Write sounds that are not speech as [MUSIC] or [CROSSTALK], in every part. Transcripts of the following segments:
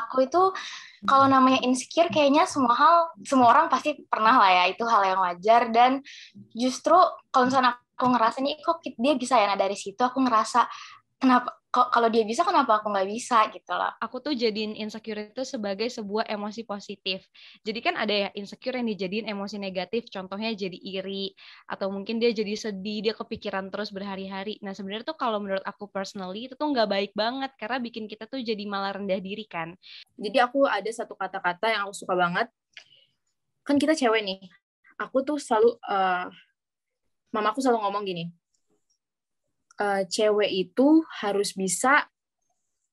aku itu kalau hmm. namanya insecure kayaknya semua hal semua orang pasti pernah lah ya itu hal yang wajar dan justru kalau misalnya aku ngerasa nih kok dia bisa ya nah dari situ aku ngerasa kenapa kalau dia bisa kenapa aku nggak bisa gitu loh. Aku tuh jadiin insecure itu sebagai sebuah emosi positif. Jadi kan ada ya insecure yang dijadiin emosi negatif, contohnya jadi iri atau mungkin dia jadi sedih, dia kepikiran terus berhari-hari. Nah sebenarnya tuh kalau menurut aku personally itu tuh nggak baik banget karena bikin kita tuh jadi malah rendah diri kan. Jadi aku ada satu kata-kata yang aku suka banget. Kan kita cewek nih. Aku tuh selalu uh, eh, mamaku selalu ngomong gini, uh, cewek itu harus bisa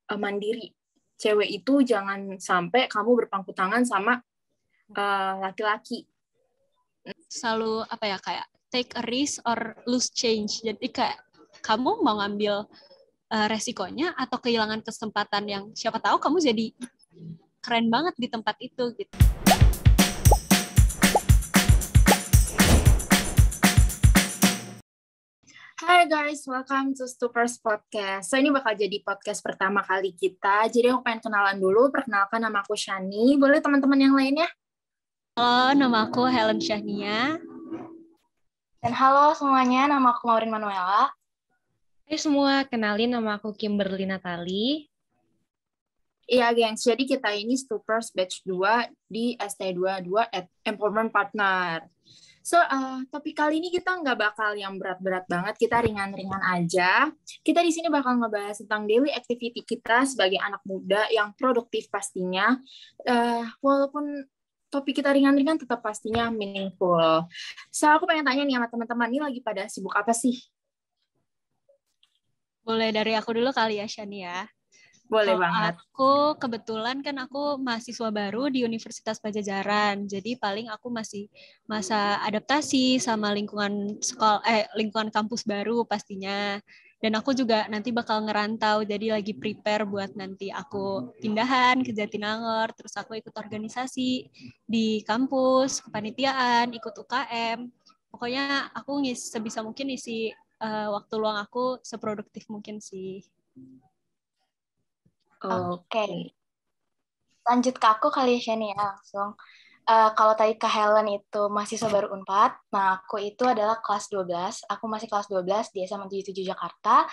uh, mandiri. Cewek itu jangan sampai kamu berpangku tangan sama eh, laki-laki. Uh, Selalu apa ya kayak take a risk or lose change. Jadi kayak kamu mau ngambil uh, resikonya atau kehilangan kesempatan yang siapa tahu kamu jadi keren banget di tempat itu gitu. Hai guys, welcome to Stupers Podcast. So ini bakal jadi podcast pertama kali kita. Jadi aku pengen kenalan dulu. Perkenalkan nama aku Shani. Boleh teman-teman yang lainnya? Halo, nama aku Helen Shania. Dan halo semuanya, nama aku Maureen Manuela. Hai semua, kenalin nama aku Kimberly Natali. Iya, gengs. Jadi kita ini Stupers Batch 2 di ST22 at Empowerment Partner. So, uh, topik kali ini kita nggak bakal yang berat-berat banget, kita ringan-ringan aja. Kita di sini bakal ngebahas tentang daily activity kita sebagai anak muda yang produktif pastinya. Uh, walaupun topik kita ringan-ringan tetap pastinya meaningful. So, aku pengen tanya nih sama teman-teman, ini lagi pada sibuk apa sih? Boleh dari aku dulu kali ya, Shania. Boleh Kalo banget. Aku kebetulan kan aku mahasiswa baru di Universitas Pajajaran. Jadi paling aku masih masa adaptasi sama lingkungan sekolah eh lingkungan kampus baru pastinya. Dan aku juga nanti bakal ngerantau, jadi lagi prepare buat nanti aku pindahan ke Jatinangor, terus aku ikut organisasi di kampus, kepanitiaan, ikut UKM. Pokoknya aku ngisi sebisa mungkin isi uh, waktu luang aku seproduktif mungkin sih. Oh, Oke. Okay. Iya. Lanjut ke aku kali ya nih ya, langsung. Uh, kalau tadi ke Helen itu masih baru UNPAD, nah aku itu adalah kelas 12, aku masih kelas 12 di SMA 77 Jakarta,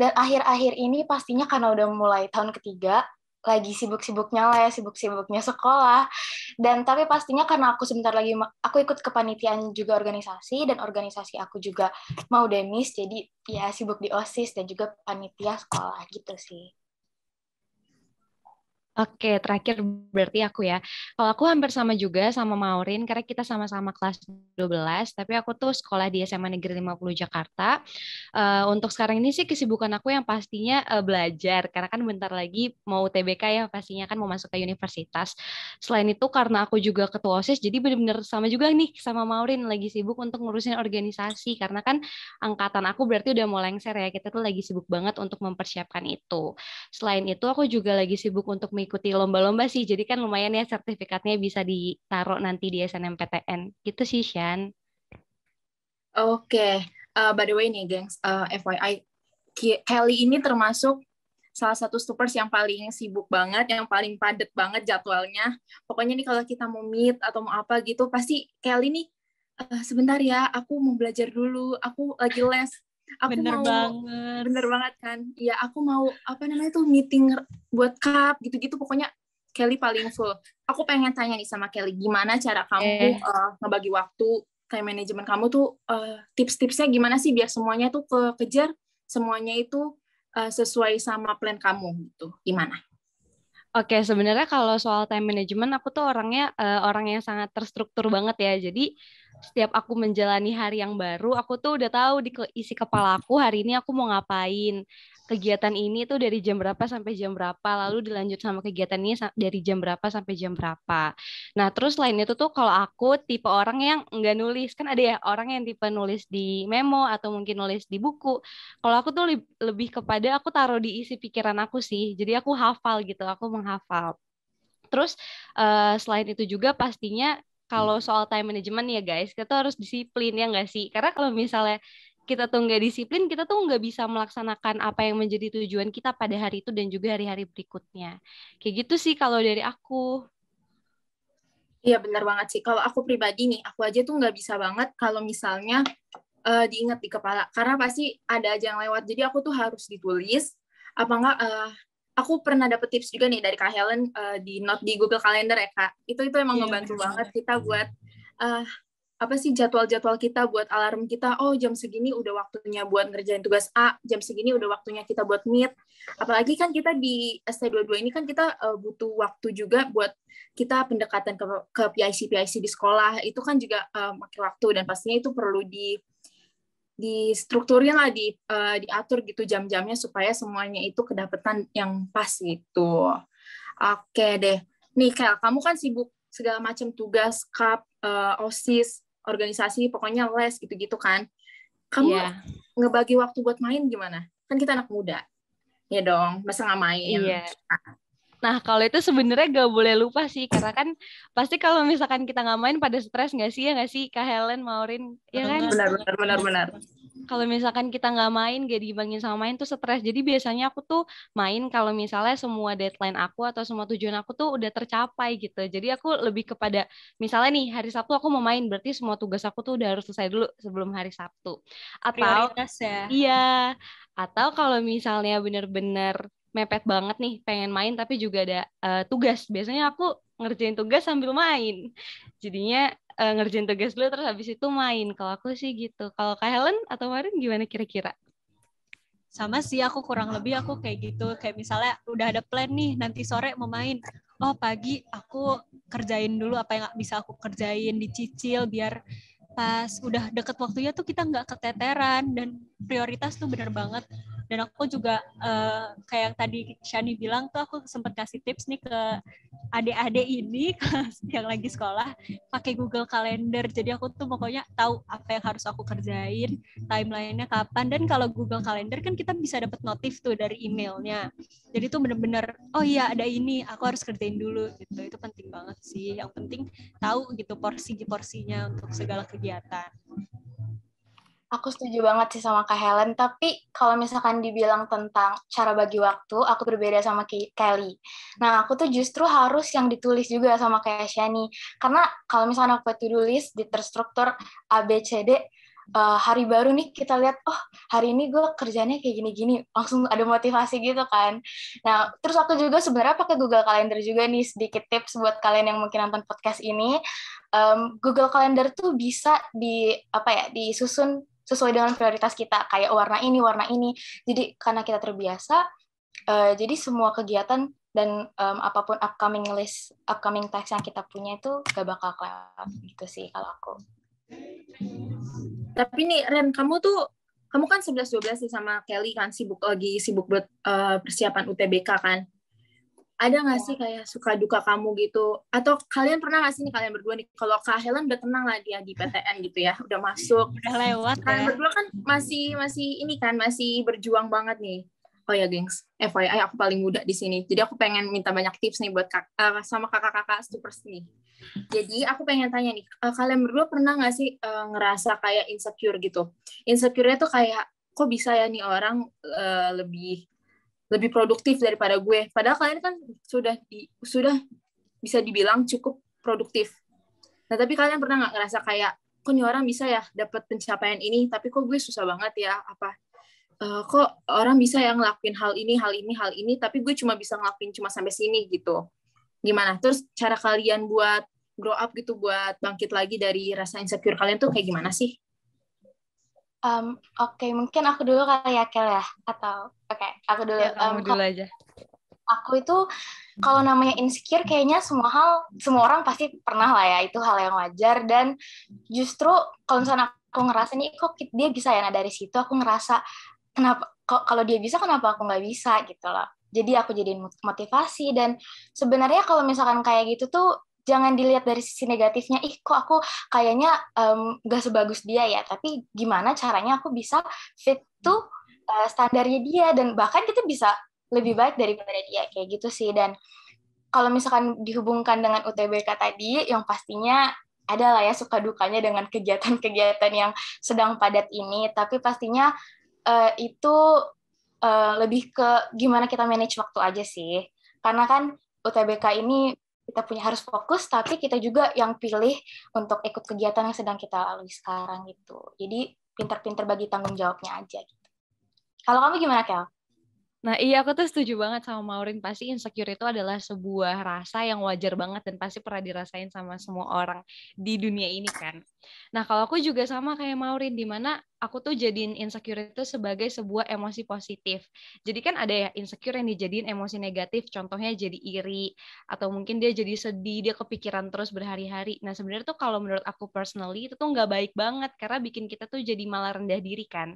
dan akhir-akhir ini pastinya karena udah mulai tahun ketiga, lagi sibuk-sibuknya lah ya, sibuk-sibuknya sekolah. Dan tapi pastinya karena aku sebentar lagi aku ikut kepanitiaan juga organisasi dan organisasi aku juga mau demis jadi ya sibuk di OSIS dan juga panitia sekolah gitu sih. Oke, terakhir berarti aku ya. Kalau aku hampir sama juga sama Maurin, karena kita sama-sama kelas 12, tapi aku tuh sekolah di SMA Negeri 50 Jakarta. Uh, untuk sekarang ini sih kesibukan aku yang pastinya uh, belajar, karena kan bentar lagi mau TBK ya, pastinya kan mau masuk ke universitas. Selain itu, karena aku juga ketua OSIS, jadi benar benar sama juga nih sama Maurin, lagi sibuk untuk ngurusin organisasi, karena kan angkatan aku berarti udah mau lengser ya, kita tuh lagi sibuk banget untuk mempersiapkan itu. Selain itu, aku juga lagi sibuk untuk mengikuti lomba-lomba sih. Jadi kan lumayan ya sertifikatnya bisa ditaruh nanti di SNMPTN. Gitu sih, Shan. Oke. Okay. Uh, eh, by the way nih, gengs, uh, eh, FYI, Kelly ini termasuk salah satu stupers yang paling sibuk banget, yang paling padat banget jadwalnya. Pokoknya nih kalau kita mau meet atau mau apa gitu, pasti Kelly nih, uh, sebentar ya, aku mau belajar dulu, aku lagi les aku bener mau banget. bener banget kan ya aku mau apa namanya tuh meeting buat cup gitu-gitu pokoknya Kelly paling full aku pengen tanya nih sama Kelly gimana cara kamu eh. uh, ngebagi waktu time management kamu tuh uh, tips-tipsnya gimana sih biar semuanya tuh kekejar semuanya itu uh, sesuai sama plan kamu gitu gimana Oke, sebenarnya kalau soal time management aku tuh orangnya uh, orang yang sangat terstruktur banget ya. Jadi setiap aku menjalani hari yang baru, aku tuh udah tahu di isi kepala aku hari ini aku mau ngapain. Kegiatan ini tuh dari jam berapa sampai jam berapa, lalu dilanjut sama kegiatan ini dari jam berapa sampai jam berapa. Nah, terus lain itu tuh kalau aku tipe orang yang nggak nulis, kan ada ya orang yang tipe nulis di memo atau mungkin nulis di buku. Kalau aku tuh lebih kepada aku taruh di isi pikiran aku sih, jadi aku hafal gitu, aku menghafal. Terus uh, selain itu juga pastinya kalau hmm. soal time management ya guys kita tuh harus disiplin ya nggak sih karena kalau misalnya kita tuh nggak disiplin kita tuh nggak bisa melaksanakan apa yang menjadi tujuan kita pada hari itu dan juga hari-hari berikutnya kayak gitu sih kalau dari aku Iya benar banget sih. Kalau aku pribadi nih, aku aja tuh nggak bisa banget kalau misalnya uh, diingat di kepala. Karena pasti ada aja yang lewat. Jadi aku tuh harus ditulis. Apa enggak uh, eh, aku pernah dapet tips juga nih dari Kak Helen uh, di not di Google Calendar ya Kak. Itu itu emang yeah, iya, membantu banget banget kita buat uh, apa sih jadwal-jadwal kita buat alarm kita. Oh, jam segini udah waktunya buat ngerjain tugas A, jam segini udah waktunya kita buat meet. Apalagi kan kita di ST22 ini kan kita uh, butuh waktu juga buat kita pendekatan ke ke PIC PIC di sekolah. Itu kan juga uh, makin waktu dan pastinya itu perlu di distrukturin lah di uh, diatur gitu jam-jamnya supaya semuanya itu kedapatan yang pas gitu. Oke deh. Nih Kel, kamu kan sibuk segala macam tugas, kap, uh, OSIS, organisasi, pokoknya les gitu-gitu kan. Kamu yeah. ngebagi waktu buat main gimana? Kan kita anak muda. Ya dong, masa nggak main. Iya. Yeah. Nah, kalau itu sebenarnya gak boleh lupa sih, karena kan pasti kalau misalkan kita nggak main pada stres nggak sih, ya nggak sih, Kak Helen, Maurin, ya kan? Benar, benar, benar, benar. Kalau misalkan kita nggak main, gak dibangin sama main tuh stres. Jadi biasanya aku tuh main kalau misalnya semua deadline aku atau semua tujuan aku tuh udah tercapai gitu. Jadi aku lebih kepada, misalnya nih hari Sabtu aku mau main, berarti semua tugas aku tuh udah harus selesai dulu sebelum hari Sabtu. Atau, ya? Iya. Atau kalau misalnya bener-bener mepet banget nih pengen main tapi juga ada uh, tugas biasanya aku ngerjain tugas sambil main jadinya uh, ngerjain tugas dulu terus habis itu main kalau aku sih gitu kalau kak Helen atau Marin gimana kira-kira sama sih aku kurang lebih aku kayak gitu kayak misalnya udah ada plan nih nanti sore mau main oh pagi aku kerjain dulu apa yang nggak bisa aku kerjain dicicil biar pas udah deket waktunya tuh kita nggak keteteran dan prioritas tuh bener banget dan aku juga uh, kayak tadi Shani bilang tuh aku sempat kasih tips nih ke adik-adik ini [LAUGHS] yang lagi sekolah pakai Google Calendar jadi aku tuh pokoknya tahu apa yang harus aku kerjain timelinenya kapan dan kalau Google Calendar kan kita bisa dapat notif tuh dari emailnya jadi tuh bener-bener oh iya ada ini aku harus kerjain dulu gitu itu penting banget sih yang penting tahu gitu porsi porsinya untuk segala kegiatan Aku setuju banget sih sama Kak Helen, tapi kalau misalkan dibilang tentang cara bagi waktu, aku berbeda sama Kelly. Nah, aku tuh justru harus yang ditulis juga sama kayak Shani. Karena kalau misalkan aku tulis di terstruktur A, B, C, D, uh, hari baru nih kita lihat, oh hari ini gue kerjanya kayak gini-gini, langsung ada motivasi gitu kan. Nah, terus aku juga sebenarnya pakai Google Calendar juga nih sedikit tips buat kalian yang mungkin nonton podcast ini. Um, Google Calendar tuh bisa di apa ya disusun sesuai dengan prioritas kita kayak warna ini warna ini jadi karena kita terbiasa uh, jadi semua kegiatan dan um, apapun upcoming list upcoming task yang kita punya itu gak bakal kelewat gitu sih kalau aku tapi nih Ren kamu tuh kamu kan 11 12 sih sama Kelly kan sibuk lagi sibuk buat uh, persiapan UTBK kan ada gak sih kayak suka duka kamu gitu atau kalian pernah gak sih nih kalian berdua nih kalau kak Helen udah tenang lah dia di PTN gitu ya udah masuk udah lewat kalian ya. berdua kan masih masih ini kan masih berjuang banget nih oh ya gengs FYI aku paling muda di sini jadi aku pengen minta banyak tips nih buat kak uh, sama kakak-kakak super nih jadi aku pengen tanya nih uh, kalian berdua pernah nggak sih uh, ngerasa kayak insecure gitu insecure-nya tuh kayak kok bisa ya nih orang uh, lebih lebih produktif daripada gue. Padahal kalian kan sudah di, sudah bisa dibilang cukup produktif. Nah, tapi kalian pernah nggak ngerasa kayak, kok nih orang bisa ya dapat pencapaian ini, tapi kok gue susah banget ya, apa uh, kok orang bisa yang ngelakuin hal ini, hal ini, hal ini, tapi gue cuma bisa ngelakuin cuma sampai sini gitu. Gimana? Terus cara kalian buat grow up gitu, buat bangkit lagi dari rasa insecure kalian tuh kayak gimana sih? Um, oke, okay, mungkin aku dulu kali ya, Kel ya. Atau oke, okay, aku dulu. Ya, kamu um, dulu aja. Aku itu kalau namanya insecure kayaknya semua hal semua orang pasti pernah lah ya, itu hal yang wajar dan justru kalau misalnya aku ngerasa nih kok dia bisa ya nah dari situ aku ngerasa kenapa kok kalau dia bisa kenapa aku nggak bisa gitu loh. Jadi aku jadiin motivasi dan sebenarnya kalau misalkan kayak gitu tuh jangan dilihat dari sisi negatifnya ih kok aku kayaknya um, gak sebagus dia ya tapi gimana caranya aku bisa fit to uh, standarnya dia dan bahkan kita bisa lebih baik daripada dia kayak gitu sih dan kalau misalkan dihubungkan dengan UTBK tadi yang pastinya adalah ya suka dukanya dengan kegiatan-kegiatan yang sedang padat ini tapi pastinya uh, itu uh, lebih ke gimana kita manage waktu aja sih karena kan UTBK ini kita punya harus fokus tapi kita juga yang pilih untuk ikut kegiatan yang sedang kita lalui sekarang gitu jadi pinter-pinter bagi tanggung jawabnya aja gitu kalau kamu gimana Kel? Nah iya aku tuh setuju banget sama Maureen pasti insecure itu adalah sebuah rasa yang wajar banget dan pasti pernah dirasain sama semua orang di dunia ini kan. Nah kalau aku juga sama kayak Maureen di mana aku tuh jadiin insecure itu sebagai sebuah emosi positif. Jadi kan ada ya insecure yang dijadiin emosi negatif, contohnya jadi iri atau mungkin dia jadi sedih, dia kepikiran terus berhari-hari. Nah sebenarnya tuh kalau menurut aku personally itu tuh nggak baik banget karena bikin kita tuh jadi malah rendah diri kan.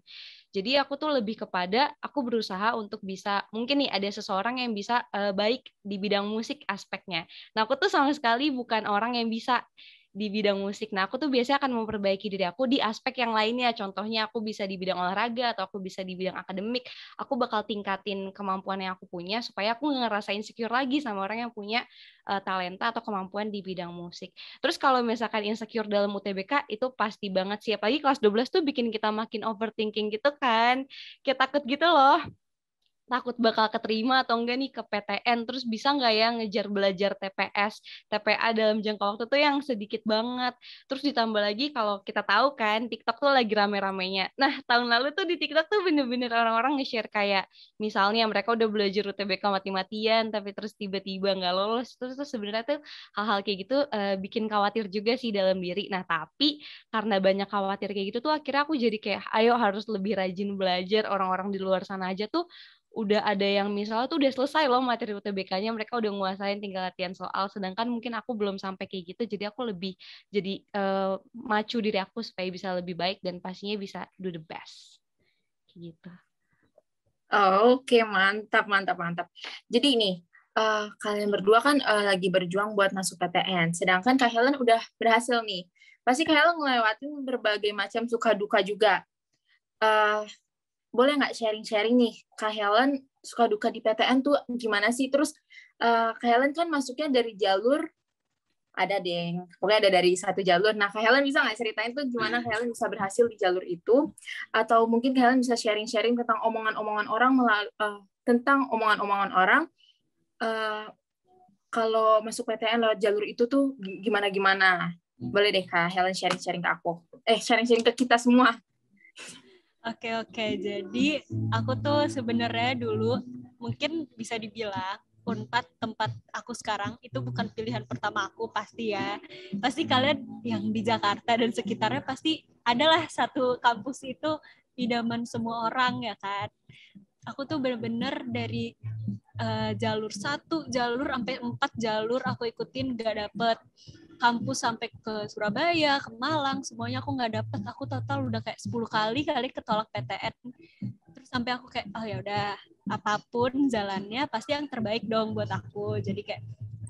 Jadi aku tuh lebih kepada aku berusaha untuk bisa mungkin nih ada seseorang yang bisa uh, baik di bidang musik aspeknya. Nah aku tuh sama sekali bukan orang yang bisa di bidang musik. Nah, aku tuh biasanya akan memperbaiki diri aku di aspek yang lainnya. Contohnya aku bisa di bidang olahraga atau aku bisa di bidang akademik. Aku bakal tingkatin kemampuan yang aku punya supaya aku nggak ngerasa insecure lagi sama orang yang punya uh, talenta atau kemampuan di bidang musik. Terus kalau misalkan insecure dalam UTBK itu pasti banget sih. Apalagi kelas 12 tuh bikin kita makin overthinking gitu kan. Kita takut gitu loh takut bakal keterima atau enggak nih ke PTN terus bisa nggak ya ngejar belajar TPS TPA dalam jangka waktu tuh yang sedikit banget terus ditambah lagi kalau kita tahu kan TikTok tuh lagi rame-ramenya nah tahun lalu tuh di TikTok tuh bener-bener orang-orang nge-share kayak misalnya mereka udah belajar UTBK mati-matian tapi terus tiba-tiba nggak lolos terus tuh sebenarnya tuh hal-hal kayak gitu uh, bikin khawatir juga sih dalam diri nah tapi karena banyak khawatir kayak gitu tuh akhirnya aku jadi kayak ayo harus lebih rajin belajar orang-orang di luar sana aja tuh udah ada yang misalnya tuh udah selesai loh materi UTBK-nya mereka udah nguasain tinggal latihan soal sedangkan mungkin aku belum sampai kayak gitu jadi aku lebih jadi uh, macu diri aku supaya bisa lebih baik dan pastinya bisa do the best kayak gitu oh, oke okay. mantap mantap mantap jadi ini uh, kalian berdua kan uh, lagi berjuang buat masuk PTN sedangkan Kak Helen udah berhasil nih pasti Kak Helen ngelewatin berbagai macam suka duka juga uh, boleh nggak sharing-sharing nih Kak Helen suka duka di PTN tuh gimana sih? Terus uh, Kak Helen kan masuknya dari jalur ada deng, pokoknya ada dari satu jalur. Nah Kak Helen bisa nggak ceritain tuh gimana Kak Helen bisa berhasil di jalur itu? Atau mungkin Kak Helen bisa sharing-sharing tentang omongan-omongan orang melalui, uh, tentang omongan-omongan orang uh, kalau masuk PTN lewat jalur itu tuh gimana-gimana? Hmm. Boleh deh Kak Helen sharing-sharing ke aku. Eh, sharing-sharing ke kita semua. Oke oke, jadi aku tuh sebenarnya dulu mungkin bisa dibilang Unpad tempat aku sekarang itu bukan pilihan pertama aku pasti ya. Pasti kalian yang di Jakarta dan sekitarnya pasti adalah satu kampus itu idaman semua orang ya kan. Aku tuh bener-bener dari uh, jalur satu jalur sampai empat jalur aku ikutin gak dapet kampus sampai ke Surabaya, ke Malang, semuanya aku nggak dapet. Aku total udah kayak 10 kali kali ketolak PTN. Terus sampai aku kayak, oh ya udah apapun jalannya pasti yang terbaik dong buat aku. Jadi kayak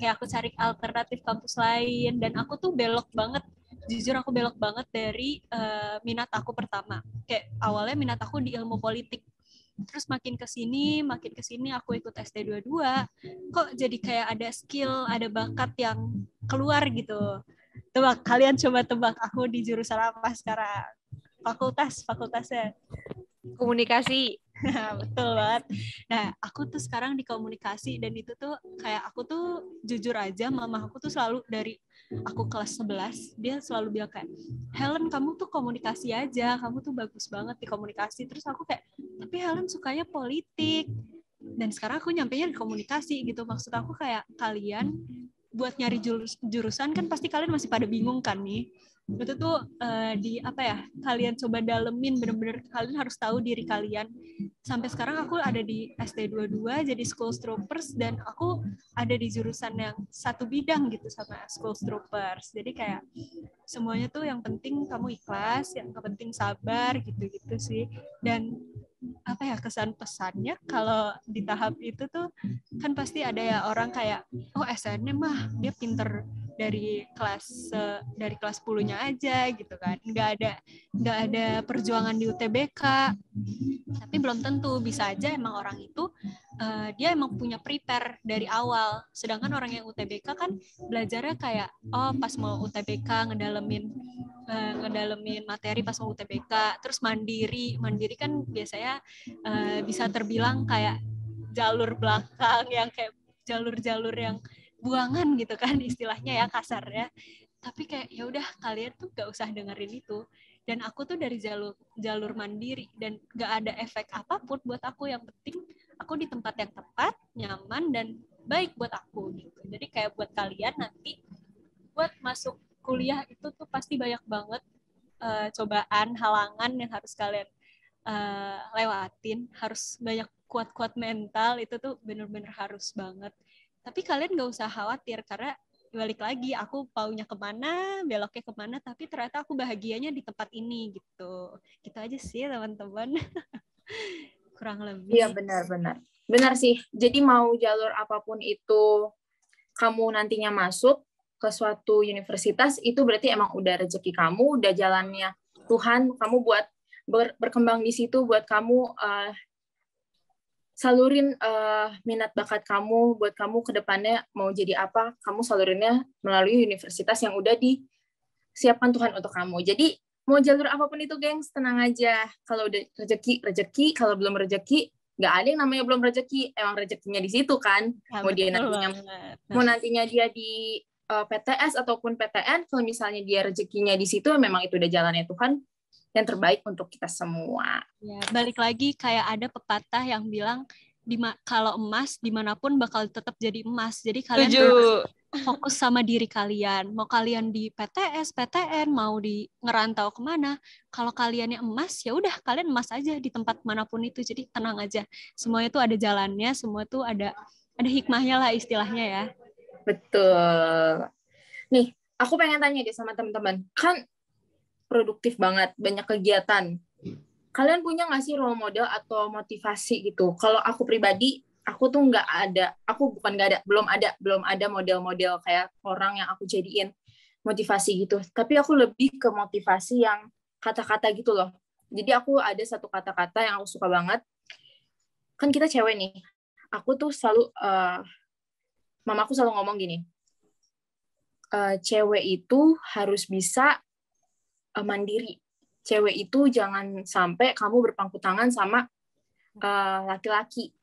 kayak aku cari alternatif kampus lain dan aku tuh belok banget jujur aku belok banget dari uh, minat aku pertama kayak awalnya minat aku di ilmu politik terus makin ke sini makin ke sini aku ikut SD22 kok jadi kayak ada skill ada bakat yang keluar gitu tebak kalian coba tebak aku di jurusan apa sekarang fakultas fakultasnya komunikasi [LAUGHS] betul banget. Nah, aku tuh sekarang di komunikasi dan itu tuh kayak aku tuh jujur aja, mama aku tuh selalu dari aku kelas 11, dia selalu bilang kayak, Helen kamu tuh komunikasi aja, kamu tuh bagus banget di komunikasi. Terus aku kayak, tapi Helen sukanya politik. Dan sekarang aku nyampe di komunikasi gitu. Maksud aku kayak kalian buat nyari jurusan kan pasti kalian masih pada bingung kan nih itu tuh uh, di apa ya kalian coba dalemin bener-bener kalian harus tahu diri kalian sampai sekarang aku ada di SD22 jadi school troopers dan aku ada di jurusan yang satu bidang gitu sama school troopers jadi kayak semuanya tuh yang penting kamu ikhlas yang penting sabar gitu-gitu sih dan apa ya kesan pesannya kalau di tahap itu tuh kan pasti ada ya orang kayak oh SNM mah dia pinter dari kelas uh, dari kelas 10-nya aja gitu kan nggak ada nggak ada perjuangan di UTBK tapi belum tentu bisa aja emang orang itu uh, dia emang punya prepare dari awal sedangkan orang yang UTBK kan belajarnya kayak oh pas mau UTBK ngedalemin uh, ngedalemin materi pas mau UTBK terus mandiri mandiri kan biasanya uh, bisa terbilang kayak jalur belakang yang kayak jalur-jalur yang buangan gitu kan istilahnya ya kasar ya tapi kayak ya udah kalian tuh gak usah dengerin itu dan aku tuh dari jalur jalur mandiri dan gak ada efek apapun buat aku yang penting aku di tempat yang tepat nyaman dan baik buat aku gitu jadi kayak buat kalian nanti buat masuk kuliah itu tuh pasti banyak banget uh, cobaan halangan yang harus kalian uh, lewatin harus banyak kuat-kuat mental itu tuh bener-bener harus banget tapi kalian nggak usah khawatir karena balik lagi aku paunya kemana, beloknya kemana, tapi ternyata aku bahagianya di tempat ini gitu. Gitu aja sih teman-teman. [LAUGHS] Kurang lebih. Iya benar-benar. Benar sih. Jadi mau jalur apapun itu kamu nantinya masuk ke suatu universitas itu berarti emang udah rezeki kamu, udah jalannya Tuhan kamu buat berkembang di situ buat kamu uh, salurin uh, minat bakat kamu buat kamu ke depannya mau jadi apa, kamu salurinnya melalui universitas yang udah disiapkan Tuhan untuk kamu. Jadi mau jalur apapun itu, gengs, tenang aja. Kalau udah rezeki, rezeki. Kalau belum rezeki, nggak ada yang namanya belum rezeki. Emang rezekinya di situ kan. Ya, mau dia nantinya, banget. mau nantinya dia di uh, eh, PTS ataupun PTN, kalau misalnya dia rezekinya di situ, memang itu udah jalannya Tuhan yang terbaik untuk kita semua. Ya, balik lagi kayak ada pepatah yang bilang di kalau emas dimanapun bakal tetap jadi emas. Jadi kalian fokus sama diri kalian. Mau kalian di PTS, PTN, mau di ngerantau kemana, kalau kaliannya emas, ya udah kalian emas aja di tempat manapun itu. Jadi tenang aja. Semuanya itu ada jalannya, semua itu ada ada hikmahnya lah istilahnya ya. Betul. Nih, aku pengen tanya deh sama teman-teman. Kan produktif banget, banyak kegiatan. Hmm. Kalian punya nggak sih role model atau motivasi gitu? Kalau aku pribadi, aku tuh nggak ada, aku bukan nggak ada, belum ada, belum ada model-model kayak orang yang aku jadiin motivasi gitu. Tapi aku lebih ke motivasi yang kata-kata gitu loh. Jadi aku ada satu kata-kata yang aku suka banget. Kan kita cewek nih. Aku tuh selalu, uh, mamaku selalu ngomong gini, uh, cewek itu harus bisa uh, mandiri. Cewek itu jangan sampai kamu berpangku tangan sama eh, laki-laki.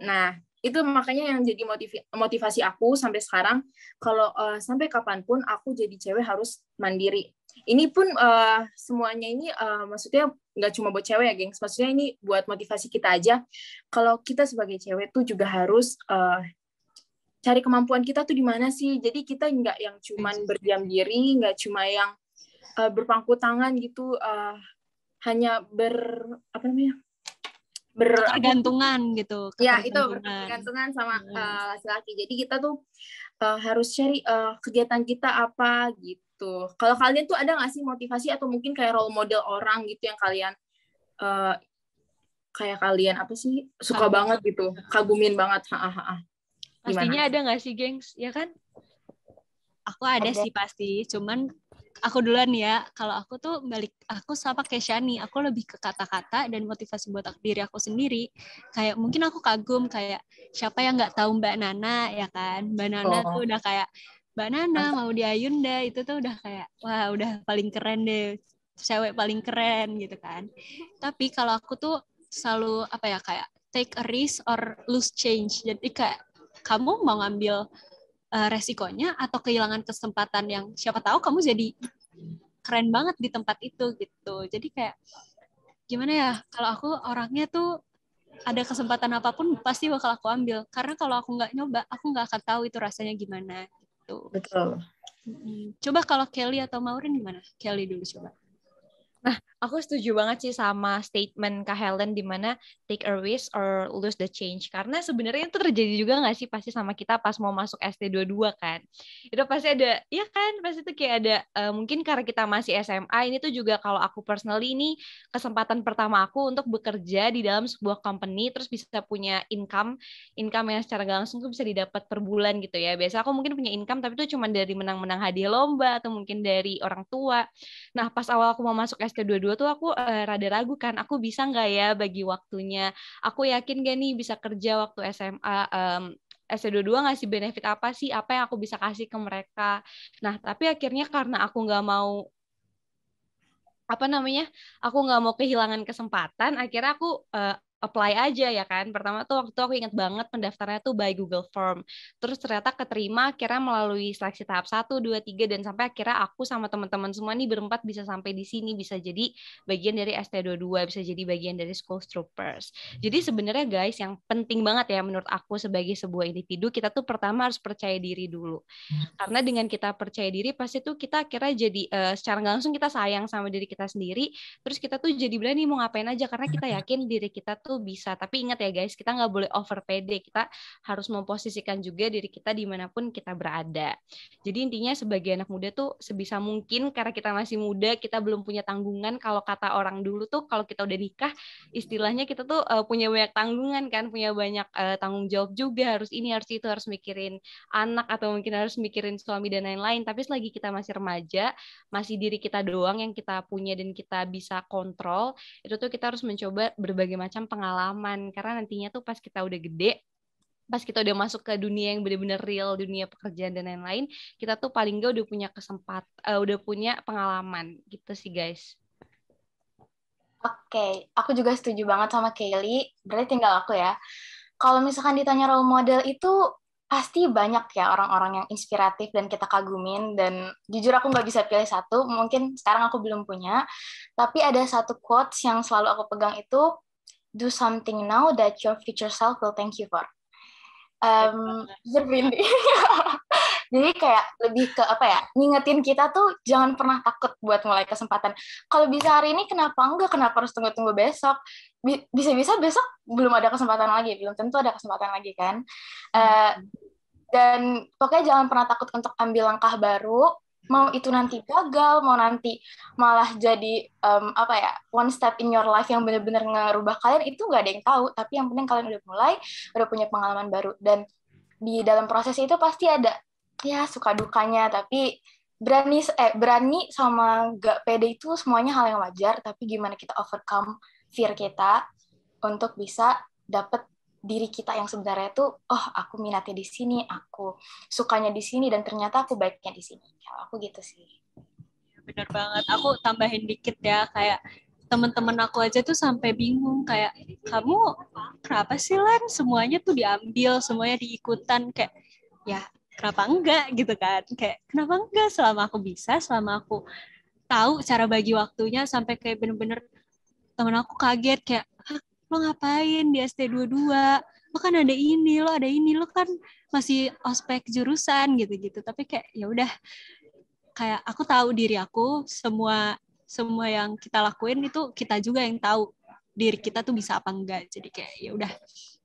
Uh, nah, itu makanya yang jadi motiv- motivasi aku sampai sekarang kalau uh, sampai kapanpun aku jadi cewek harus mandiri. Ini pun uh, semuanya ini uh, maksudnya nggak cuma buat cewek ya, gengs. Maksudnya ini buat motivasi kita aja. Kalau kita sebagai cewek tuh juga harus uh, cari kemampuan kita tuh di mana sih jadi kita nggak yang cuman berdiam diri nggak cuma yang uh, berpangku tangan gitu uh, hanya ber apa namanya ber gantungan gitu ya itu bergantungan sama eh, laki-laki uh, jadi kita tuh uh, harus cari uh, kegiatan kita apa gitu kalau kalian tuh ada nggak sih motivasi atau mungkin kayak role model orang gitu yang kalian uh, kayak kalian apa sih suka Kagum. banget gitu kagumin banget ha, ha, ha. pastinya ada nggak sih gengs ya kan aku ada okay. sih pasti cuman aku duluan ya. Kalau aku tuh balik aku sama kayak Shani, aku lebih ke kata-kata dan motivasi buat aku, diri aku sendiri. Kayak mungkin aku kagum kayak siapa yang nggak tahu Mbak Nana ya kan? Mbak Nana oh. tuh udah kayak Mbak Nana mau di Ayunda itu tuh udah kayak wah udah paling keren deh cewek paling keren gitu kan. Tapi kalau aku tuh selalu apa ya kayak take a risk or lose change. Jadi kayak kamu mau ngambil uh, resikonya atau kehilangan kesempatan yang siapa tahu kamu jadi keren banget di tempat itu gitu. Jadi kayak gimana ya kalau aku orangnya tuh ada kesempatan apapun pasti bakal aku ambil karena kalau aku nggak nyoba aku nggak akan tahu itu rasanya gimana gitu. Betul. Coba kalau Kelly atau Maureen gimana? Kelly dulu coba. Nah, aku setuju banget sih sama statement Kak Helen di mana take a risk or lose the change. Karena sebenarnya itu terjadi juga nggak sih pasti sama kita pas mau masuk ST22 kan. Itu pasti ada, ya kan, pasti itu kayak ada, uh, mungkin karena kita masih SMA, ini tuh juga kalau aku personally ini kesempatan pertama aku untuk bekerja di dalam sebuah company, terus bisa punya income, income yang secara langsung tuh bisa didapat per bulan gitu ya. Biasa aku mungkin punya income, tapi itu cuma dari menang-menang hadiah lomba, atau mungkin dari orang tua. Nah, pas awal aku mau masuk UTS kedua-dua tuh aku uh, rada ragu kan aku bisa nggak ya bagi waktunya aku yakin gak nih bisa kerja waktu SMA um, S22 ngasih benefit apa sih apa yang aku bisa kasih ke mereka nah tapi akhirnya karena aku nggak mau apa namanya aku nggak mau kehilangan kesempatan akhirnya aku uh, apply aja ya kan. Pertama tuh waktu aku inget banget pendaftarannya tuh by Google Form. Terus ternyata keterima kira melalui seleksi tahap 1, 2, 3 dan sampai akhirnya aku sama teman-teman semua nih berempat bisa sampai di sini, bisa jadi bagian dari ST22, bisa jadi bagian dari School Troopers. Jadi sebenarnya guys yang penting banget ya menurut aku sebagai sebuah individu kita tuh pertama harus percaya diri dulu. Hmm. Karena dengan kita percaya diri pasti tuh kita akhirnya jadi uh, secara langsung kita sayang sama diri kita sendiri, terus kita tuh jadi berani mau ngapain aja karena kita yakin diri kita tuh tuh bisa. Tapi ingat ya guys, kita nggak boleh over pede. Kita harus memposisikan juga diri kita dimanapun kita berada. Jadi intinya sebagai anak muda tuh sebisa mungkin karena kita masih muda, kita belum punya tanggungan. Kalau kata orang dulu tuh kalau kita udah nikah, istilahnya kita tuh uh, punya banyak tanggungan kan, punya banyak uh, tanggung jawab juga. Harus ini, harus itu, harus mikirin anak atau mungkin harus mikirin suami dan lain-lain. Tapi selagi kita masih remaja, masih diri kita doang yang kita punya dan kita bisa kontrol, itu tuh kita harus mencoba berbagai macam pengalaman karena nantinya tuh pas kita udah gede pas kita udah masuk ke dunia yang benar-benar real dunia pekerjaan dan lain-lain kita tuh paling nggak udah punya kesempatan uh, eh, udah punya pengalaman gitu sih guys Oke, okay. aku juga setuju banget sama Kelly. Berarti tinggal aku ya. Kalau misalkan ditanya role model itu pasti banyak ya orang-orang yang inspiratif dan kita kagumin dan jujur aku nggak bisa pilih satu. Mungkin sekarang aku belum punya, tapi ada satu quotes yang selalu aku pegang itu do something now that your future self will thank you for. Um, Jadi [LAUGHS] jadi kayak lebih ke apa ya ngingetin kita tuh jangan pernah takut buat mulai kesempatan kalau bisa hari ini kenapa enggak kenapa harus tunggu-tunggu besok bisa-bisa besok belum ada kesempatan lagi belum tentu ada kesempatan lagi kan uh, dan pokoknya jangan pernah takut untuk ambil langkah baru mau itu nanti gagal, mau nanti malah jadi um, apa ya one step in your life yang benar-benar ngerubah kalian itu nggak ada yang tahu. Tapi yang penting kalian udah mulai, udah punya pengalaman baru dan di dalam proses itu pasti ada ya suka dukanya. Tapi berani eh berani sama gak pede itu semuanya hal yang wajar. Tapi gimana kita overcome fear kita untuk bisa dapet diri kita yang sebenarnya itu oh aku minatnya di sini aku sukanya di sini dan ternyata aku baiknya di sini kalau aku gitu sih bener banget aku tambahin dikit ya kayak temen-temen aku aja tuh sampai bingung kayak kamu kenapa sih Len semuanya tuh diambil semuanya diikutan kayak ya kenapa enggak gitu kan kayak kenapa enggak selama aku bisa selama aku tahu cara bagi waktunya sampai kayak bener-bener temen aku kaget kayak lo ngapain di ST22 lo kan ada ini lo ada ini lo kan masih ospek jurusan gitu-gitu tapi kayak ya udah kayak aku tahu diri aku semua semua yang kita lakuin itu kita juga yang tahu diri kita tuh bisa apa enggak jadi kayak ya udah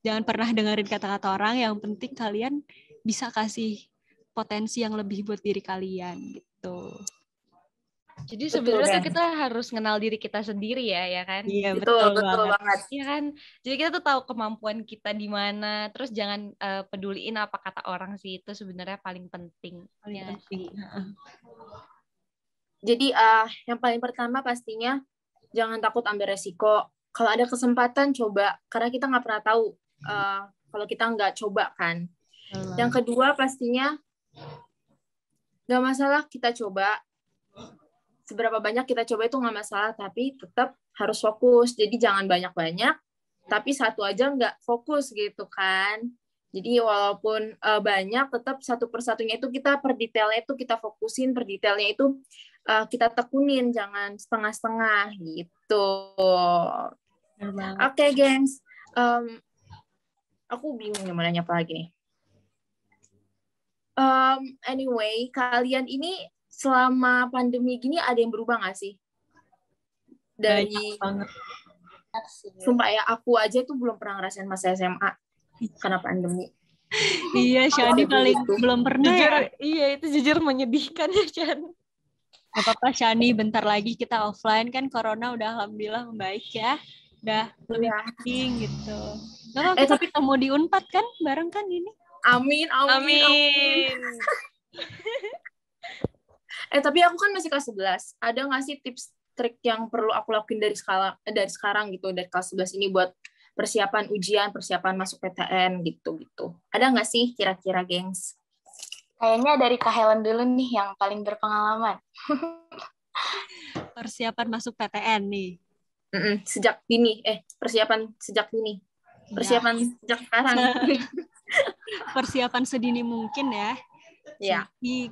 jangan pernah dengerin kata-kata orang yang penting kalian bisa kasih potensi yang lebih buat diri kalian gitu jadi sebenarnya kan? kita harus kenal diri kita sendiri ya, ya kan? Iya betul betul, betul banget. Iya kan. Jadi kita tuh tahu kemampuan kita di mana. Terus jangan uh, peduliin apa kata orang sih itu sebenarnya paling penting. Paling ya. penting. Jadi uh, yang paling pertama pastinya jangan takut ambil resiko. Kalau ada kesempatan coba, karena kita nggak pernah tahu uh, kalau kita nggak coba kan. Yang kedua pastinya nggak masalah kita coba seberapa banyak kita coba itu nggak masalah tapi tetap harus fokus jadi jangan banyak-banyak tapi satu aja nggak fokus gitu kan jadi walaupun uh, banyak tetap satu persatunya itu kita per detailnya itu kita fokusin per detailnya itu uh, kita tekunin jangan setengah-setengah gitu oke okay, gengs um, aku bingung mau nanya apa lagi nih um, anyway kalian ini selama pandemi gini ada yang berubah nggak sih? Dari sumpah ya aku aja tuh belum pernah ngerasain masa SMA karena pandemi. [LAUGHS] iya, Shani paling itu. belum pernah. Ya. Jujur, Iya, itu jujur menyedihkan ya, Shani. Gak apa-apa Shani, bentar lagi kita offline kan corona udah alhamdulillah membaik ya. Udah lebih ya. penting gitu. Gak apa eh, tapi ketemu di Unpad kan bareng kan ini? Amin, amin. Amin. amin. [LAUGHS] eh tapi aku kan masih kelas 11 ada nggak sih tips trik yang perlu aku lakuin dari sekarang eh, dari sekarang gitu dari kelas 11 ini buat persiapan ujian persiapan masuk PTN gitu gitu ada nggak sih kira-kira gengs kayaknya dari Kak Helen dulu nih yang paling berpengalaman persiapan masuk PTN nih mm -mm, sejak dini eh persiapan sejak dini iya. persiapan ya. sejak sekarang [LAUGHS] persiapan sedini mungkin ya yeah.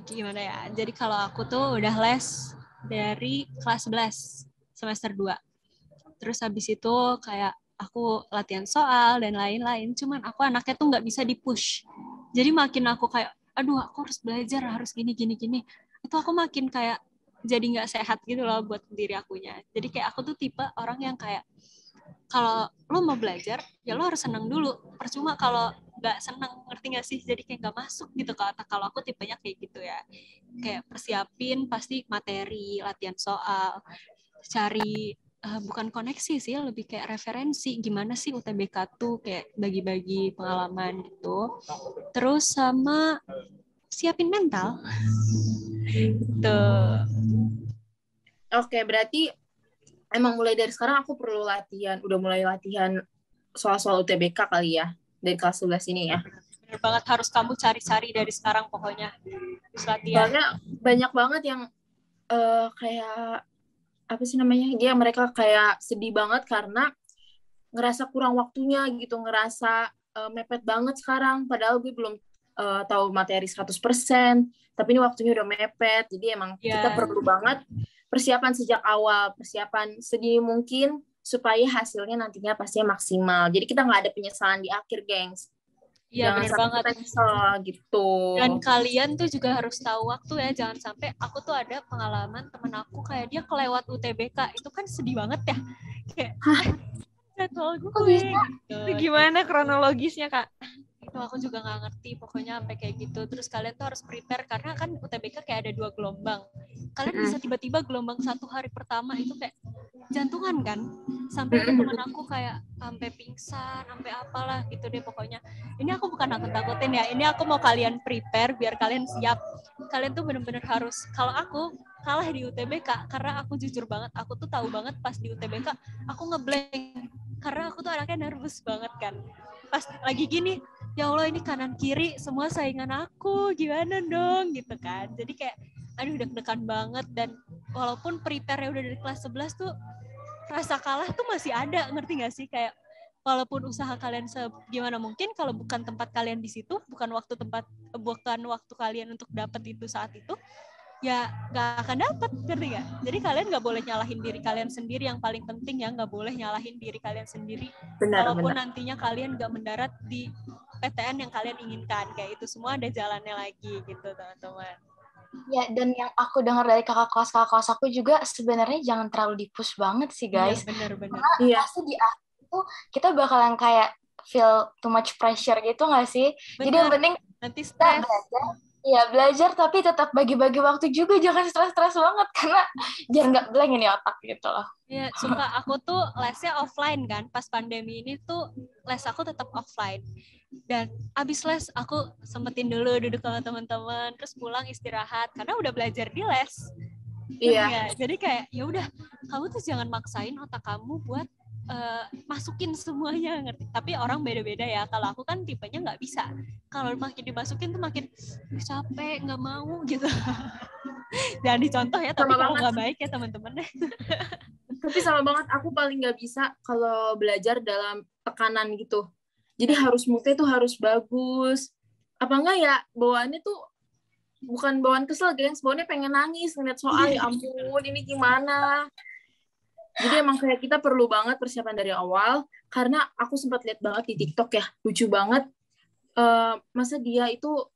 gimana ya jadi kalau aku tuh udah les dari kelas 11 semester 2 terus habis itu kayak aku latihan soal dan lain-lain cuman aku anaknya tuh nggak bisa dipush jadi makin aku kayak aduh aku harus belajar harus gini gini gini itu aku makin kayak jadi nggak sehat gitu loh buat diri akunya jadi kayak aku tuh tipe orang yang kayak kalau lo mau belajar ya lo harus seneng dulu percuma kalau nggak seneng ngerti gak sih jadi kayak nggak masuk gitu ke kalau aku tipenya kayak gitu ya kayak persiapin pasti materi latihan soal cari uh, bukan koneksi sih lebih kayak referensi gimana sih UTBK tuh kayak bagi-bagi pengalaman gitu terus sama siapin mental [LAUGHS] tuh gitu. oke berarti emang mulai dari sekarang aku perlu latihan udah mulai latihan soal-soal UTBK kali ya dari kelas 11 ini ya bener banget harus kamu cari-cari dari sekarang pokoknya terus latihan banyak banyak banget yang uh, kayak apa sih namanya dia mereka kayak sedih banget karena ngerasa kurang waktunya gitu ngerasa uh, mepet banget sekarang padahal gue belum uh, tahu materi 100% tapi ini waktunya udah mepet jadi emang yeah. kita perlu banget persiapan sejak awal, persiapan sedini mungkin supaya hasilnya nantinya pastinya maksimal. Jadi kita nggak ada penyesalan di akhir, gengs. Iya benar banget. Penyesal, gitu. Dan kalian tuh juga harus tahu waktu ya, jangan sampai aku tuh ada pengalaman temen aku kayak dia kelewat UTBK, itu kan sedih banget ya. Kayak, Hah? jadwal gue. Oh, Gitu. gimana kronologisnya, Kak? itu aku juga nggak ngerti pokoknya sampai kayak gitu terus kalian tuh harus prepare karena kan UTBK kayak ada dua gelombang kalian bisa tiba-tiba gelombang satu hari pertama itu kayak jantungan kan sampai teman aku kayak sampai pingsan sampai apalah gitu deh pokoknya ini aku bukan aku takutin ya ini aku mau kalian prepare biar kalian siap kalian tuh bener-bener harus kalau aku kalah di UTBK karena aku jujur banget aku tuh tahu banget pas di UTBK aku ngeblank karena aku tuh anaknya nervous banget kan pas lagi gini ya Allah ini kanan kiri semua saingan aku gimana dong gitu kan jadi kayak aduh deg-degan banget dan walaupun prepare udah dari kelas 11 tuh rasa kalah tuh masih ada ngerti gak sih kayak walaupun usaha kalian se gimana mungkin kalau bukan tempat kalian di situ bukan waktu tempat bukan waktu kalian untuk dapat itu saat itu ya nggak akan dapat ngerti gak? Jadi kalian nggak boleh nyalahin diri kalian sendiri yang paling penting ya nggak boleh nyalahin diri kalian sendiri benar, walaupun benar. nantinya kalian nggak mendarat di PTN yang kalian inginkan kayak itu semua ada jalannya lagi gitu teman-teman Ya, dan yang aku dengar dari kakak kelas kakak kelas aku juga sebenarnya jangan terlalu dipus banget sih iya, guys. Iya, benar-benar. Karena iya. di akhir itu kita bakalan kayak feel too much pressure gitu nggak sih? Bener. Jadi yang penting nanti stres. belajar. Iya belajar tapi tetap bagi-bagi waktu juga jangan stres-stres banget karena jangan nggak blank ini otak gitu loh. Iya, suka. aku tuh lesnya offline kan pas pandemi ini tuh les aku tetap offline dan abis les aku sempetin dulu duduk sama teman-teman terus pulang istirahat karena udah belajar di les iya yeah. jadi kayak ya udah kamu tuh jangan maksain otak kamu buat uh, masukin semuanya ngerti tapi orang beda-beda ya kalau aku kan tipenya nggak bisa kalau makin dimasukin tuh makin capek nggak mau [LAUGHS] gitu dan dicontoh ya tapi kalau nggak baik ya teman-teman [LAUGHS] tapi sama banget aku paling nggak bisa kalau belajar dalam tekanan gitu jadi harus moodnya tuh harus bagus apa enggak ya bawaannya tuh bukan bawaan kesel gengs bawaannya pengen nangis ngeliat soal ya ampun ini gimana jadi emang kayak kita perlu banget persiapan dari awal karena aku sempat lihat banget di TikTok ya lucu banget uh, masa dia itu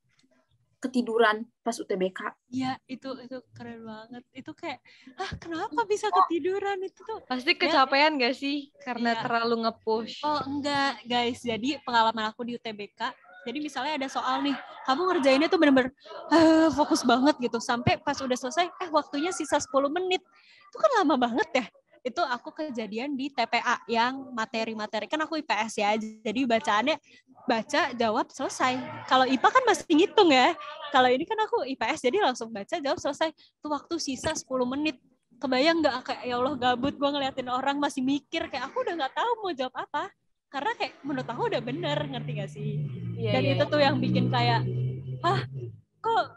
ketiduran pas UTBK. Iya, itu itu keren banget. Itu kayak ah kenapa bisa ketiduran itu tuh? Pasti ya, kecapean ya. gak sih karena ya. terlalu ngepush. Oh, enggak, guys. Jadi pengalaman aku di UTBK jadi misalnya ada soal nih, kamu ngerjainnya tuh bener-bener uh, fokus banget gitu. Sampai pas udah selesai, eh waktunya sisa 10 menit. Itu kan lama banget ya itu aku kejadian di TPA yang materi-materi kan aku IPS ya jadi bacaannya baca jawab selesai kalau IPA kan masih ngitung ya kalau ini kan aku IPS jadi langsung baca jawab selesai Itu waktu sisa 10 menit kebayang nggak kayak ya Allah gabut gue ngeliatin orang masih mikir kayak aku udah nggak tahu mau jawab apa karena kayak menurut aku udah bener ngerti gak sih yeah, dan yeah. itu iya. tuh yang bikin kayak ah kok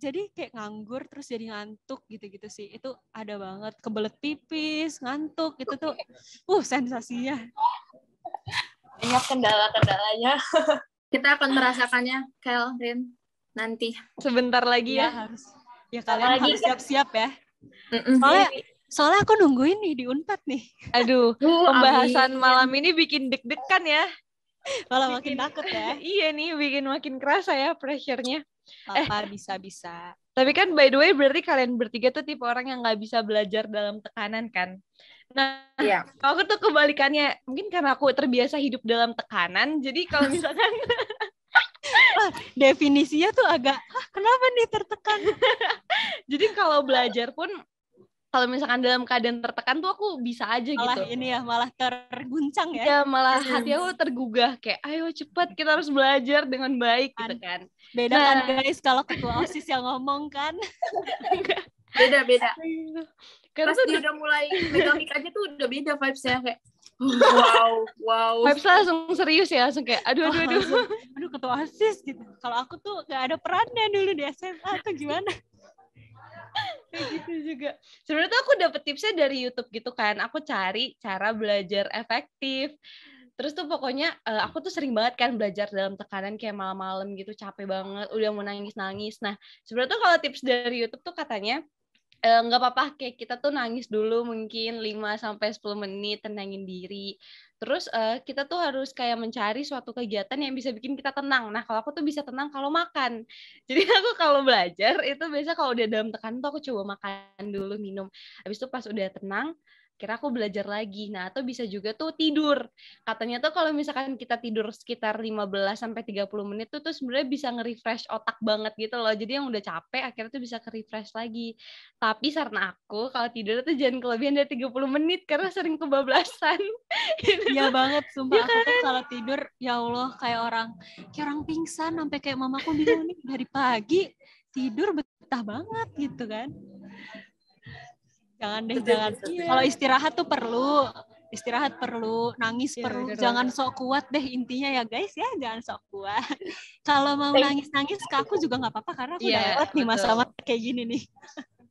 jadi kayak nganggur terus jadi ngantuk gitu-gitu sih itu ada banget kebelet pipis ngantuk itu tuh [LAUGHS] uh sensasinya banyak kendala-kendalanya. [LAUGHS] Kita akan merasakannya, Kel, Rin, nanti. Sebentar lagi iya. ya. ya. Harus. Ya kalian Apalagi harus siap-siap ya. Soalnya, iya. soalnya aku nungguin nih di Unpad nih. [LAUGHS] Aduh, uh, pembahasan amin. malam ini bikin deg-degan ya. Malah bikin, makin takut ya. [LAUGHS] iya nih, bikin makin kerasa ya pressure-nya. Apa eh, bisa-bisa. Tapi kan by the way berarti kalian bertiga tuh tipe orang yang nggak bisa belajar dalam tekanan kan? Nah, yeah. [LAUGHS] aku tuh kebalikannya. Mungkin karena aku terbiasa hidup dalam tekanan, jadi kalau [LAUGHS] misalkan Wah, definisinya tuh agak ah, kenapa nih tertekan. [LAUGHS] jadi kalau belajar pun kalau misalkan dalam keadaan tertekan tuh aku bisa aja malah gitu. Malah ini ya, malah terguncang ya. Ya, malah hati aku tergugah kayak ayo cepet kita harus belajar dengan baik kan. gitu kan. Beda kan, nah. kan guys kalau ketua OSIS yang ngomong kan. Beda-beda. Karena pas dia udah mulai megang mic aja tuh udah beda vibes kayak oh, wow, wow. Vibes langsung serius ya, langsung kayak aduh aduh aduh. aduh ketua asis gitu. Kalau aku tuh gak ada perannya dulu di SMA atau gimana. Kayak gitu juga. Sebenarnya aku dapet tipsnya dari YouTube gitu kan. Aku cari cara belajar efektif. Terus tuh pokoknya uh, aku tuh sering banget kan belajar dalam tekanan kayak malam-malam gitu capek banget, udah mau nangis-nangis. Nah, sebenarnya tuh kalau tips dari YouTube tuh katanya Eh, nggak eh, apa-apa kayak kita tuh nangis dulu mungkin 5 sampai sepuluh menit tenangin diri. Terus eh, kita tuh harus kayak mencari suatu kegiatan yang bisa bikin kita tenang. Nah, kalau aku tuh bisa tenang kalau makan. [LAUGHS] Jadi aku kalau belajar itu biasa kalau udah dalam tekanan tuh aku coba makan dulu, minum. Habis itu pas udah tenang, kira aku belajar lagi. Nah, atau bisa juga tuh tidur. Katanya tuh kalau misalkan kita tidur sekitar 15 sampai 30 menit tuh tuh sebenarnya bisa nge-refresh otak banget gitu loh. Jadi yang udah capek akhirnya tuh bisa ke-refresh lagi. Tapi karena aku kalau tidur tuh jangan kelebihan dari 30 menit karena sering kebablasan. [LAUGHS] Iya banget sumpah ya kan? aku tuh kan? kalau tidur ya Allah kayak orang kayak orang pingsan sampai kayak mamaku bilang nih dari pagi tidur betah banget gitu kan jangan deh jangan kalau istirahat tuh perlu istirahat perlu nangis yeah, perlu jangan sok kuat deh intinya ya guys ya jangan sok kuat [LAUGHS] kalau mau nangis nangis ke aku juga nggak apa-apa karena aku yeah, udah lewat nih masa-masa kayak gini nih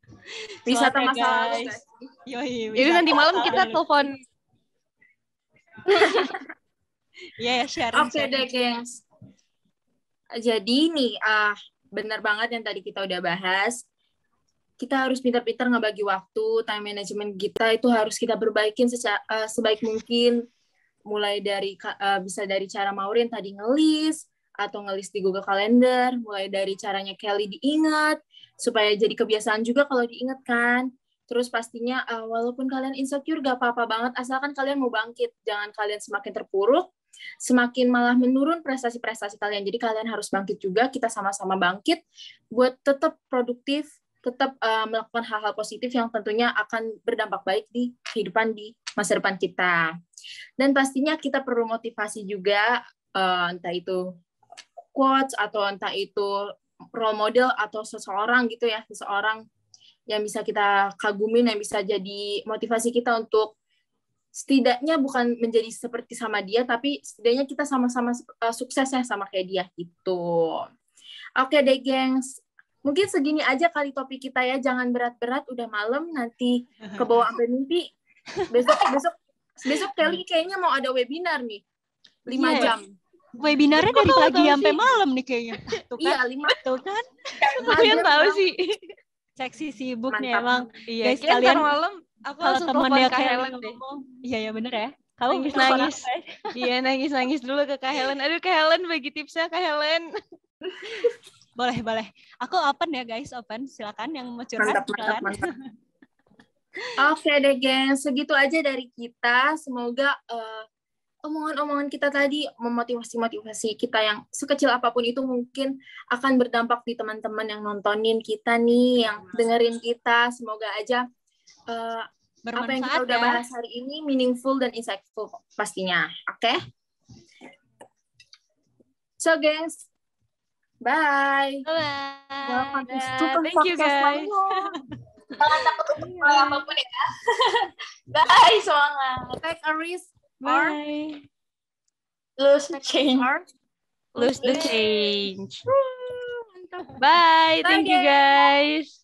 [LAUGHS] bisa masa guys jadi nanti malam kita telepon [LAUGHS] iya, ya yeah, share Oke okay, deh, guys Jadi nih, ah, uh, benar banget yang tadi kita udah bahas kita harus pintar-pintar ngebagi waktu, time management kita itu harus kita perbaikin secara, uh, eh, sebaik mungkin. Mulai dari uh, bisa dari cara Maurin tadi ngelis atau ngelis di Google Calendar, mulai dari caranya Kelly diingat supaya jadi kebiasaan juga kalau diingat kan. Terus pastinya uh, walaupun kalian insecure gak apa-apa banget asalkan kalian mau bangkit. Jangan kalian semakin terpuruk, semakin malah menurun prestasi-prestasi kalian. Jadi kalian harus bangkit juga, kita sama-sama bangkit buat tetap produktif tetap uh, melakukan hal-hal positif yang tentunya akan berdampak baik di kehidupan di masa depan kita. Dan pastinya kita perlu motivasi juga uh, entah itu quotes atau entah itu role model atau seseorang gitu ya, seseorang yang bisa kita kagumin yang bisa jadi motivasi kita untuk setidaknya bukan menjadi seperti sama dia tapi setidaknya kita sama-sama uh, sukses ya sama kayak dia gitu. Oke deh gengs, mungkin segini aja kali topik kita ya jangan berat-berat udah malam nanti ke bawah sampai mimpi besok besok besok Kelly kayaknya mau ada webinar nih lima yes. jam webinarnya dari pagi sampai malam nih kayaknya tuh iya, kan? iya lima tuh kan kalian tahu sih seksi sibuknya emang iya guys kalian malam aku kalau temannya Kak Helen deh iya ya bener ya kamu nangis, nangis. iya nangis nangis dulu ke Kak Helen aduh Kak Helen bagi tipsnya Kak Helen [LAUGHS] boleh boleh aku open ya guys open silakan yang mau curhat mantap, silakan [LAUGHS] Oke deh geng, segitu aja dari kita. Semoga uh, omongan-omongan kita tadi memotivasi-motivasi kita yang sekecil apapun itu mungkin akan berdampak di teman-teman yang nontonin kita nih, yang iya, dengerin kita. Semoga aja uh, apa yang kita udah ya. bahas hari ini meaningful dan insightful pastinya. Oke? Okay? So guys, Bye. Bye. Welcome to Stupid Thank Podcast you guys. Jangan takut untuk mulai [LAUGHS] apapun ya. Bye semangat. Take a risk. Bye. Lose the change. Lose the change. Bye. Thank you guys.